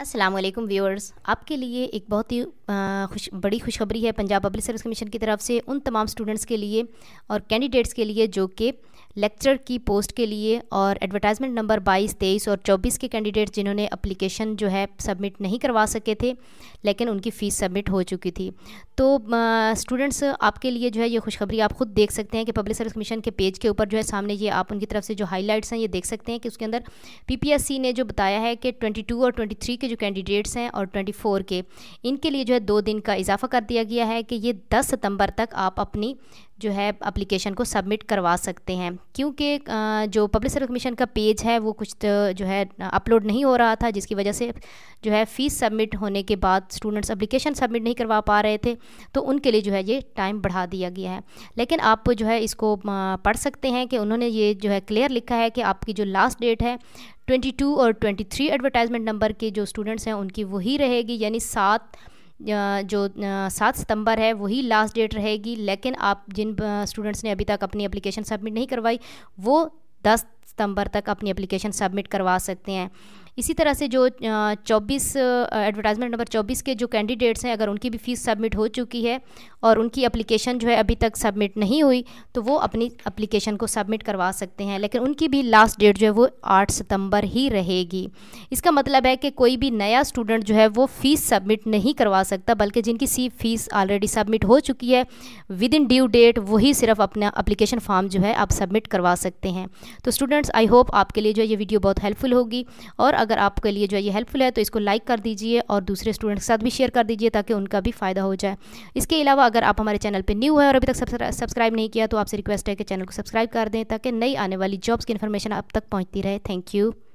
Aslam viewers आपके लिए एक बहुत ही खुश बड़ी खुशखबरी है पंजाब पब्लिक सर्विस कमीशन की तरफ से उन तमाम स्टूडेंट्स के लिए और कैंडिडेट्स के लिए जो कि लेक्चर की पोस्ट के लिए और एडवर्टाइजमेंट नंबर 22, 23 और 24 के कैंडिडेट जिन्होंने अप्लीकेशन जो है सबमिट नहीं करवा सके थे लेकिन उनकी फ़ीस सबमिट हो चुकी थी तो स्टूडेंट्स आपके लिए जो है ये खुशखबरी आप खुद देख सकते हैं कि पब्लिक सर्विस कमीशन के पेज के ऊपर जो है सामने ये आप उनकी तरफ से जो हाईलाइट्स हैं ये देख सकते हैं कि उसके अंदर पी ने जो बताया है कि ट्वेंटी और ट्वेंटी के जो कैंडिडेट्स हैं और ट्वेंटी के इनके लिए जो है दो दिन का इजाफा कर दिया गया है कि ये दस सितम्बर तक आप अपनी जो है अप्लीकेशन को सबमिट करवा सकते हैं क्योंकि जो पब्लिक सर्विस कमीशन का पेज है वो कुछ तो जो है अपलोड नहीं हो रहा था जिसकी वजह से जो है फ़ीस सबमिट होने के बाद स्टूडेंट्स अप्लीकेशन सबमिट नहीं करवा पा रहे थे तो उनके लिए जो है ये टाइम बढ़ा दिया गया है लेकिन आप जो है इसको पढ़ सकते हैं कि उन्होंने ये जो है क्लियर लिखा है कि आपकी जो लास्ट डेट है 22 और 23 एडवर्टाइजमेंट नंबर के जो स्टूडेंट्स हैं उनकी वही रहेगी यानी सात जो सात सितंबर है वही लास्ट डेट रहेगी लेकिन आप जिन स्टूडेंट्स ने अभी तक अपनी एप्लीकेशन सबमिट नहीं करवाई वो दस सितंबर तक अपनी एप्लीकेशन सबमिट करवा सकते हैं इसी तरह से जो चौबीस एडवर्टाइजमेंट नंबर चौबीस के जो कैंडिडेट्स हैं अगर उनकी भी फ़ीस सबमिट हो चुकी है और उनकी अप्लीकेशन जो है अभी तक सबमिट नहीं हुई तो वो अपनी अप्लीकेशन को सबमिट करवा सकते हैं लेकिन उनकी भी लास्ट डेट जो है वो आठ सितम्बर ही रहेगी इसका मतलब है कि कोई भी नया स्टूडेंट जो है वो फ़ीस सबमिट नहीं करवा सकता बल्कि जिनकी सी फीस ऑलरेडी सबमिट हो चुकी है विद इन ड्यू डेट वही सिर्फ अपना अप्लीकेशन फॉर्म जो है आप सबमिट करवा सकते हैं तो स्टूडेंट्स आई होप आपके लिए जो ये वीडियो बहुत हेल्पफुल होगी और अगर आपके लिए जो है ये हेल्पफुल है तो इसको लाइक कर दीजिए और दूसरे स्टूडेंट्स के साथ भी शेयर कर दीजिए ताकि उनका भी फ़ायदा हो जाए इसके अलावा अगर आप हमारे चैनल पर न्यू है और अभी तक सब्सक्राइब नहीं किया तो आपसे रिक्वेस्ट है कि चैनल को सब्सक्राइब कर दें ताकि नई आने वाली जॉब्स की इन्फॉर्मेशन आप तक पहुँचती रहे थैंक यू